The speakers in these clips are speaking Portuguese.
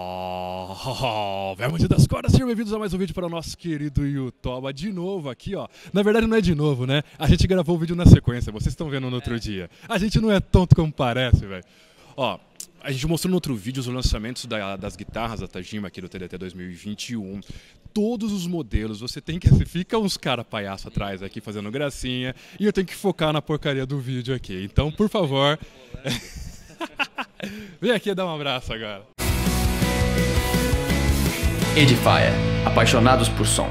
Oh, oh, oh. das cordas, sejam bem-vindos a mais um vídeo para o nosso querido Yutoba. De novo aqui, ó. Na verdade, não é de novo, né? A gente gravou o vídeo na sequência, vocês estão vendo no outro é. dia. A gente não é tonto como parece, velho. Ó, a gente mostrou no outro vídeo os lançamentos da, das guitarras da Tajima aqui do TDT 2021. Todos os modelos, você tem que. Fica uns cara palhaço atrás aqui fazendo gracinha. E eu tenho que focar na porcaria do vídeo aqui. Então, por favor. Vem aqui dar um abraço agora. Edifier, apaixonados por som.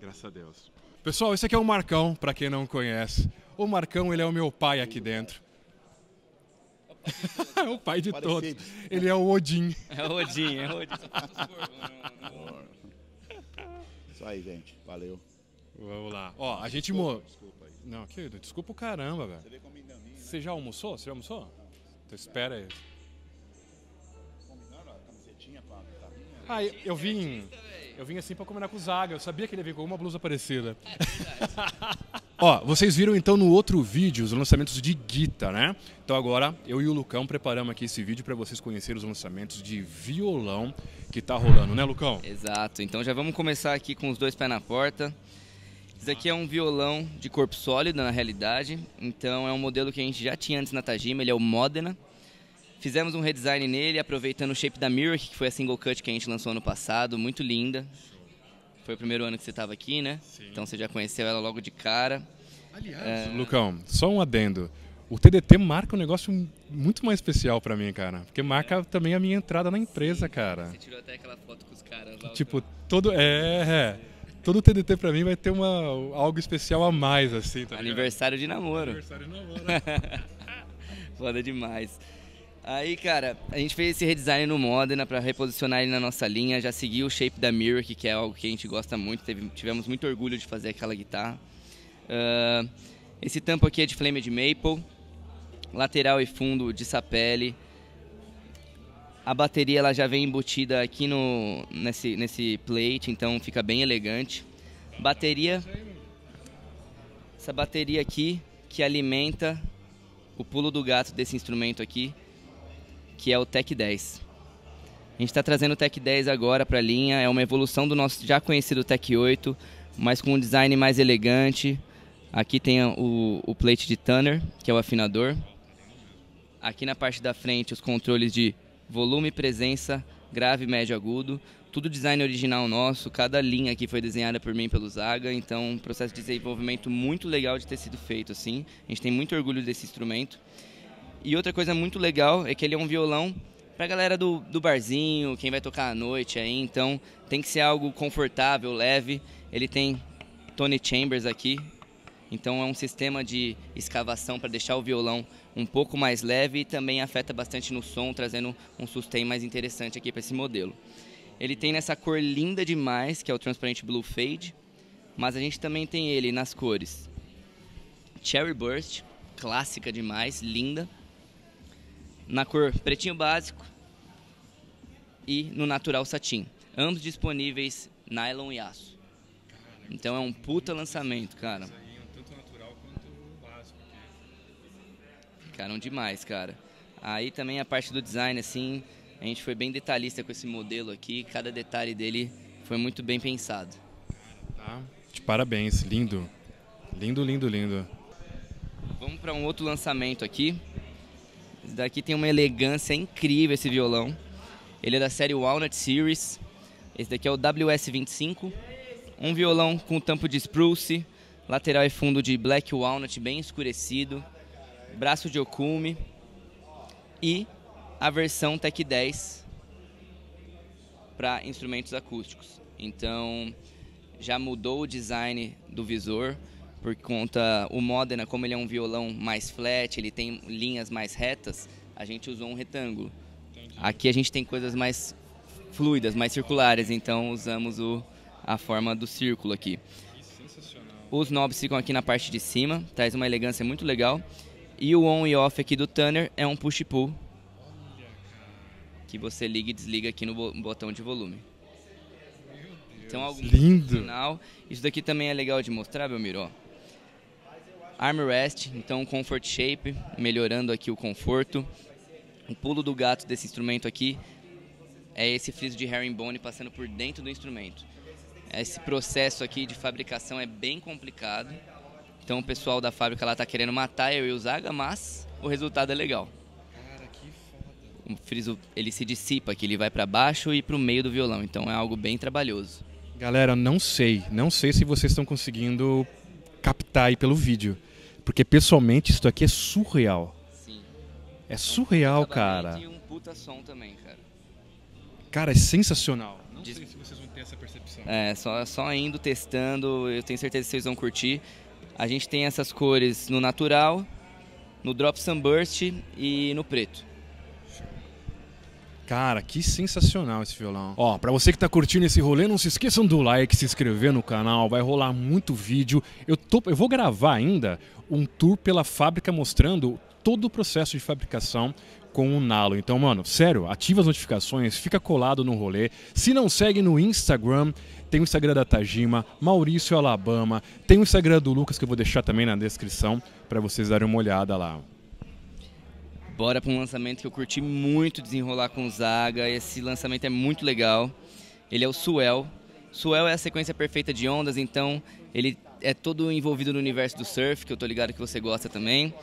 Graças a Deus. Pessoal, esse aqui é o Marcão, para quem não conhece. O Marcão, ele é o meu pai aqui dentro. É o pai de todos. Ele é o Odin. É o Odin, é o Odin. Isso aí, gente. Valeu. Vamos lá. Ó, a gente... Desculpa, desculpa aí. Não, querido, desculpa o caramba, velho. Você já almoçou? Você já almoçou? Então espera aí. Combinaram a camisetinha com a Ah, eu, eu vim. Eu vim assim pra combinar com o Zaga. Eu sabia que ele ia vir com uma blusa parecida. É Ó, vocês viram então no outro vídeo os lançamentos de guita, né? Então agora eu e o Lucão preparamos aqui esse vídeo para vocês conhecerem os lançamentos de violão que tá rolando, né, Lucão? Exato. Então já vamos começar aqui com os dois pés na porta. Isso daqui é um violão de corpo sólido, na realidade. Então é um modelo que a gente já tinha antes na Tajima, ele é o Modena. Fizemos um redesign nele, aproveitando o shape da Mirror, que foi a single cut que a gente lançou ano passado, muito linda. Foi o primeiro ano que você estava aqui, né? Sim. Então você já conheceu ela logo de cara. Aliás, é... Lucão, só um adendo. O TDT marca um negócio muito mais especial para mim, cara. Porque marca é. também a minha entrada na empresa, Sim. cara. Você tirou até aquela foto com os caras lá. Tipo, todo. É. é todo TDT pra mim vai ter uma, algo especial a mais, assim. Tá Aniversário de namoro. Aniversário de namoro. Foda demais. Aí, cara, a gente fez esse redesign no Modena para reposicionar ele na nossa linha. Já seguiu o shape da Mirror, que é algo que a gente gosta muito. Teve, tivemos muito orgulho de fazer aquela guitarra. Uh, esse tampo aqui é de Flame de Maple. Lateral e fundo de sapele. A bateria ela já vem embutida aqui no, nesse, nesse plate, então fica bem elegante. Bateria. Essa bateria aqui que alimenta o pulo do gato desse instrumento aqui, que é o Tech 10. A gente está trazendo o Tech 10 agora para a linha, é uma evolução do nosso já conhecido Tech 8, mas com um design mais elegante. Aqui tem o, o plate de Tanner, que é o afinador. Aqui na parte da frente, os controles de volume, presença, grave, médio, agudo. Tudo design original nosso, cada linha aqui foi desenhada por mim pelo Zaga, então um processo de desenvolvimento muito legal de ter sido feito assim. A gente tem muito orgulho desse instrumento. E outra coisa muito legal é que ele é um violão pra galera do, do barzinho, quem vai tocar à noite aí, então tem que ser algo confortável, leve. Ele tem Tony Chambers aqui, então é um sistema de escavação para deixar o violão um pouco mais leve e também afeta bastante no som, trazendo um sustain mais interessante aqui para esse modelo. Ele tem nessa cor linda demais, que é o transparente Blue Fade, mas a gente também tem ele nas cores Cherry Burst, clássica demais, linda, na cor pretinho básico e no natural satin. Ambos disponíveis nylon e aço. Então é um puta lançamento, cara. eram demais, cara. Aí também a parte do design, assim, a gente foi bem detalhista com esse modelo aqui, cada detalhe dele foi muito bem pensado. Tá, de parabéns, lindo. Lindo, lindo, lindo. Vamos para um outro lançamento aqui. Esse daqui tem uma elegância incrível esse violão. Ele é da série Walnut Series. Esse daqui é o WS25. Um violão com tampo de spruce, lateral e fundo de black walnut bem escurecido braço de Okume e a versão Tech 10 para instrumentos acústicos. Então já mudou o design do visor por conta o Modena, como ele é um violão mais flat, ele tem linhas mais retas, a gente usou um retângulo. Aqui a gente tem coisas mais fluidas, mais circulares, então usamos o, a forma do círculo aqui. É Os knobs ficam aqui na parte de cima, traz uma elegância muito legal. E o on e off aqui do Tanner é um push-pull. Que você liga e desliga aqui no botão de volume. Então, algo lindo. Final. Isso daqui também é legal de mostrar, Belmiro. Armrest, então comfort shape, melhorando aqui o conforto. O pulo do gato desse instrumento aqui é esse friso de herringbone passando por dentro do instrumento. Esse processo aqui de fabricação é bem complicado então o pessoal da fábrica lá tá querendo matar eu e o Zaga, mas o resultado é legal. Cara, que foda. O friso, ele se dissipa, que ele vai para baixo e para o meio do violão, então é algo bem trabalhoso. Galera, não sei, não sei se vocês estão conseguindo captar aí pelo vídeo, porque pessoalmente isso aqui é surreal. Sim. É surreal, é um cara. E um puta som também, cara. Cara, é sensacional. Não sei se vocês vão ter essa percepção. É, só, só indo testando, eu tenho certeza que vocês vão curtir. A gente tem essas cores no natural, no drop sunburst e no preto. Cara, que sensacional esse violão. Ó, para você que tá curtindo esse rolê, não se esqueçam do like, se inscrever no canal, vai rolar muito vídeo. Eu, tô, eu vou gravar ainda um tour pela fábrica mostrando todo o processo de fabricação, com o Nalo. Então, mano, sério, ativa as notificações, fica colado no rolê. Se não segue no Instagram, tem o Instagram da Tajima, Maurício Alabama, tem o Instagram do Lucas que eu vou deixar também na descrição para vocês darem uma olhada lá. Bora para um lançamento que eu curti muito desenrolar com o Zaga. Esse lançamento é muito legal. Ele é o Suel. Suel é a sequência perfeita de ondas, então ele é todo envolvido no universo do surf, que eu tô ligado que você gosta também.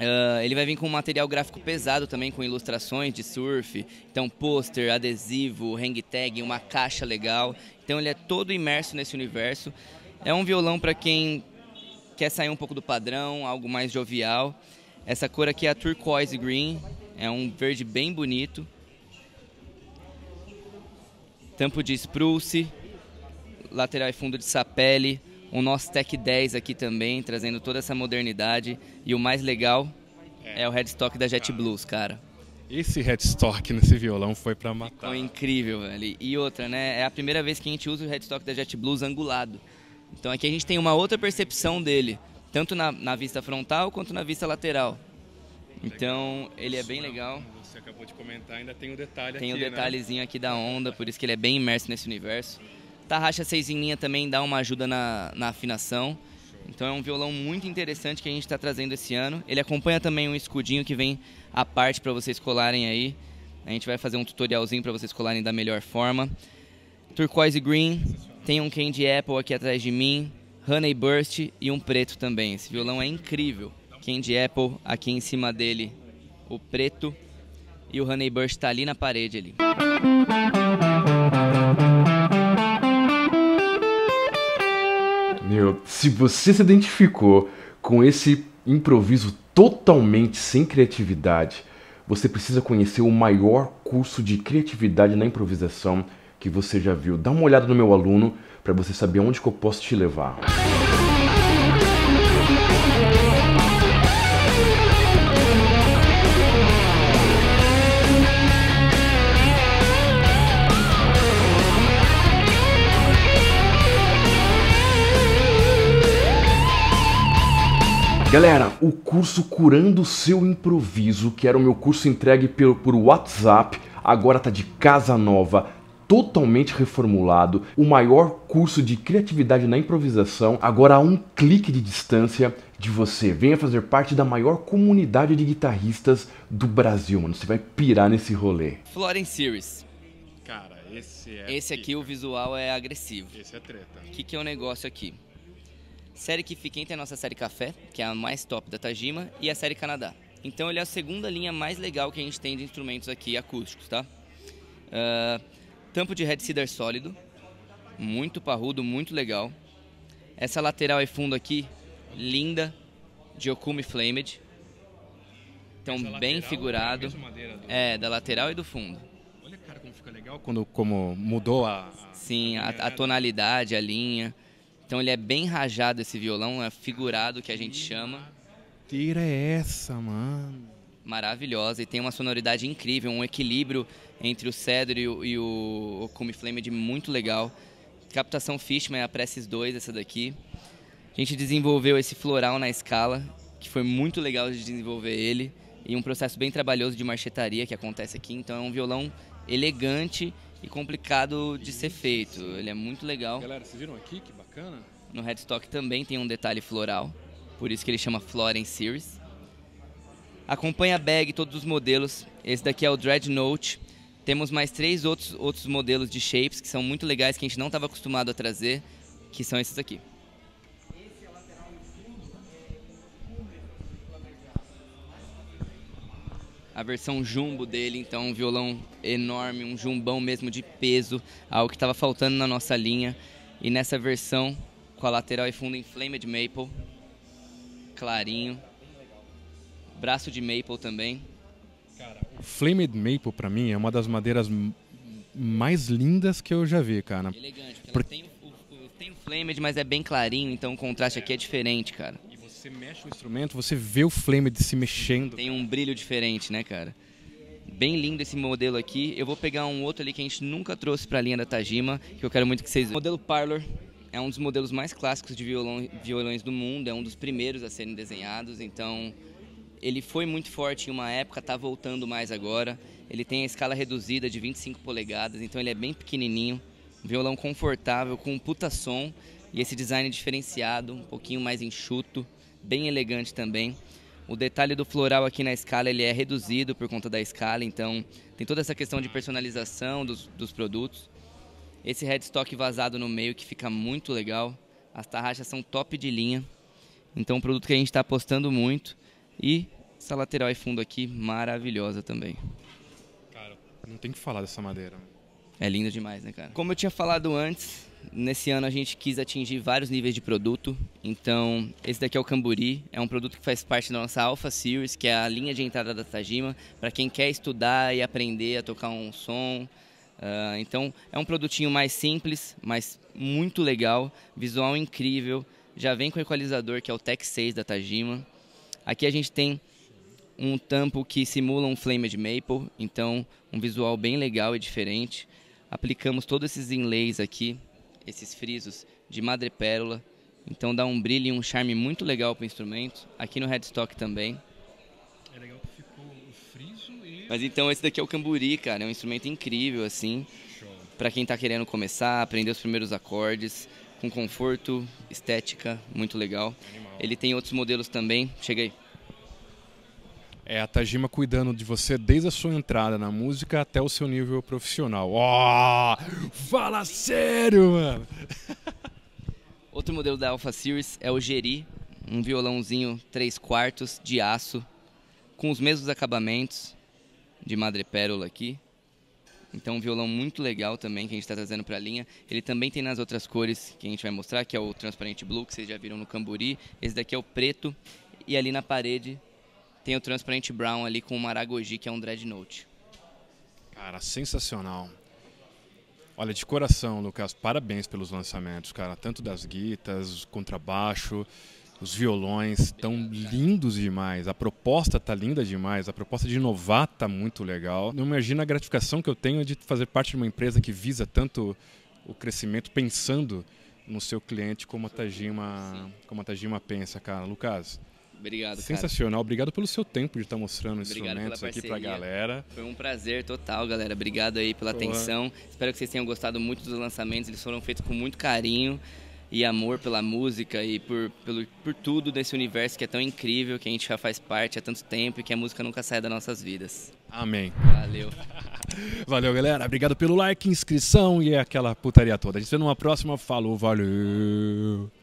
Uh, ele vai vir com um material gráfico pesado também, com ilustrações de surf, então pôster, adesivo, hang tag, uma caixa legal. Então ele é todo imerso nesse universo. É um violão para quem quer sair um pouco do padrão, algo mais jovial. Essa cor aqui é a turquoise green, é um verde bem bonito. Tampo de spruce, lateral e fundo de sapele, o nosso Tech 10 aqui também, trazendo toda essa modernidade. E o mais legal é, o headstock da Jet Blues, cara. Esse headstock nesse violão foi para matar. É incrível, velho. E outra, né? É a primeira vez que a gente usa o headstock da Jet Blues angulado. Então aqui a gente tem uma outra percepção dele, tanto na, na vista frontal quanto na vista lateral. Então ele é bem legal. Você acabou de comentar, ainda tem o um detalhe tem aqui. Tem um o detalhezinho né? aqui da onda, por isso que ele é bem imerso nesse universo. Tarraxa 6 em linha também dá uma ajuda na, na afinação. Então é um violão muito interessante que a gente está trazendo esse ano. Ele acompanha também um escudinho que vem à parte para vocês colarem aí. A gente vai fazer um tutorialzinho para vocês colarem da melhor forma. Turquoise Green, tem um Candy Apple aqui atrás de mim, Honey Burst e um preto também. Esse violão é incrível. Candy Apple aqui em cima dele, o preto e o Honey Burst está ali na parede ali. Meu, se você se identificou com esse improviso totalmente sem criatividade, você precisa conhecer o maior curso de criatividade na improvisação que você já viu. Dá uma olhada no meu aluno para você saber onde que eu posso te levar. Galera, o curso Curando o Seu Improviso, que era o meu curso entregue por, por WhatsApp, agora tá de casa nova, totalmente reformulado, o maior curso de criatividade na improvisação, agora a um clique de distância de você. Venha fazer parte da maior comunidade de guitarristas do Brasil, mano. Você vai pirar nesse rolê. Florence Series. Cara, esse é. Esse aqui, pica. o visual é agressivo. Esse é treta. O que, que é o um negócio aqui? série que fica entre a nossa série Café, que é a mais top da Tajima, e a série Canadá. Então ele é a segunda linha mais legal que a gente tem de instrumentos aqui acústicos, tá? Uh, tampo de Red Cedar sólido, muito parrudo, muito legal. Essa lateral e fundo aqui, linda, de Okumi Flamed. Então Essa bem figurado. É do... É, da lateral e do fundo. Olha cara como fica legal quando como mudou a... a Sim, a, a tonalidade, a linha. Então ele é bem rajado esse violão, é figurado que a gente chama. Tira essa, mano. Maravilhosa e tem uma sonoridade incrível, um equilíbrio entre o Cedro e o, e o, o muito legal. Captação Fishman, é a Presses 2, essa daqui. A gente desenvolveu esse floral na escala, que foi muito legal de desenvolver ele, e um processo bem trabalhoso de marchetaria que acontece aqui. Então é um violão elegante e complicado de ser feito. Ele é muito legal. Galera, vocês viram aqui que Bacana. No headstock também tem um detalhe floral, por isso que ele chama Florence Series. Acompanha a bag todos os modelos. Esse daqui é o Dreadnought. Note. Temos mais três outros, outros modelos de shapes que são muito legais, que a gente não estava acostumado a trazer, que são esses aqui. a versão jumbo dele, então um violão enorme, um jumbão mesmo de peso, algo que estava faltando na nossa linha. E nessa versão, com a lateral e fundo em Flamed maple, clarinho, braço de maple também. Cara, o flamed maple para mim é uma das madeiras mais lindas que eu já vi, cara. Elegante, porque, tem o, o, o flamed, mas é bem clarinho, então o contraste aqui é diferente, cara. E você mexe o instrumento, você vê o flamed se mexendo. Tem um brilho diferente, né, cara? bem lindo esse modelo aqui. Eu vou pegar um outro ali que a gente nunca trouxe para a linha da Tajima, que eu quero muito que vocês... O modelo Parlor é um dos modelos mais clássicos de violão, violões do mundo, é um dos primeiros a serem desenhados, então ele foi muito forte em uma época, está voltando mais agora. Ele tem a escala reduzida de 25 polegadas, então ele é bem pequenininho. Um violão confortável, com um puta som e esse design diferenciado, um pouquinho mais enxuto, bem elegante também. O detalhe do floral aqui na escala ele é reduzido por conta da escala, então tem toda essa questão de personalização dos, dos produtos. Esse headstock vazado no meio que fica muito legal. As tarraxas são top de linha, então um produto que a gente está apostando muito. E essa lateral e fundo aqui maravilhosa também. Cara, não tem que falar dessa madeira. É lindo demais, né, cara? Como eu tinha falado antes, nesse ano a gente quis atingir vários níveis de produto. Então, esse daqui é o Camburi, é um produto que faz parte da nossa Alpha Series, que é a linha de entrada da Tajima, para quem quer estudar e aprender a tocar um som. Uh, então, é um produtinho mais simples, mas muito legal, visual incrível. Já vem com o equalizador, que é o Tech 6 da Tajima. Aqui a gente tem um tampo que simula um Flamed Maple, então um visual bem legal e diferente aplicamos todos esses inlays aqui, esses frisos de madrepérola, então dá um brilho e um charme muito legal para o instrumento. Aqui no headstock também. É legal que ficou o friso e... Mas então esse daqui é o camburi, cara, é um instrumento incrível assim, para quem está querendo começar, aprender os primeiros acordes, com conforto, estética, muito legal. Animal. Ele tem outros modelos também, chega aí. É a Tajima cuidando de você desde a sua entrada na música até o seu nível profissional. Ó, oh, fala sério, mano. Outro modelo da Alpha Series é o Geri, um violãozinho 3 quartos de aço com os mesmos acabamentos de madrepérola aqui. Então, um violão muito legal também que a gente está trazendo para a linha. Ele também tem nas outras cores que a gente vai mostrar, que é o transparente blue, que vocês já viram no Camburi. Esse daqui é o preto. E ali na parede tem o Transparent Brown ali com o Maragogi, que é um Dreadnought. Cara, sensacional. Olha, de coração, Lucas, parabéns pelos lançamentos, cara. Tanto das guitas, contrabaixo, os violões tão lindos demais. A proposta tá linda demais. A proposta de inovar tá muito legal. Não imagina a gratificação que eu tenho de fazer parte de uma empresa que visa tanto o crescimento pensando no seu cliente como a Tajima, como a Tajima pensa, cara. Lucas, Obrigado, Sensacional. Cara. Obrigado pelo seu tempo de estar tá mostrando os instrumentos aqui para a galera. Foi um prazer total, galera. Obrigado aí pela atenção. Espero que vocês tenham gostado muito dos lançamentos. Eles foram feitos com muito carinho e amor pela música e por, pelo, por tudo desse universo que é tão incrível, que a gente já faz parte há tanto tempo e que a música nunca sai das nossas vidas. Amém. Valeu. valeu, galera. Obrigado pelo like, inscrição e aquela putaria toda. A gente se vê numa próxima. Falou, valeu.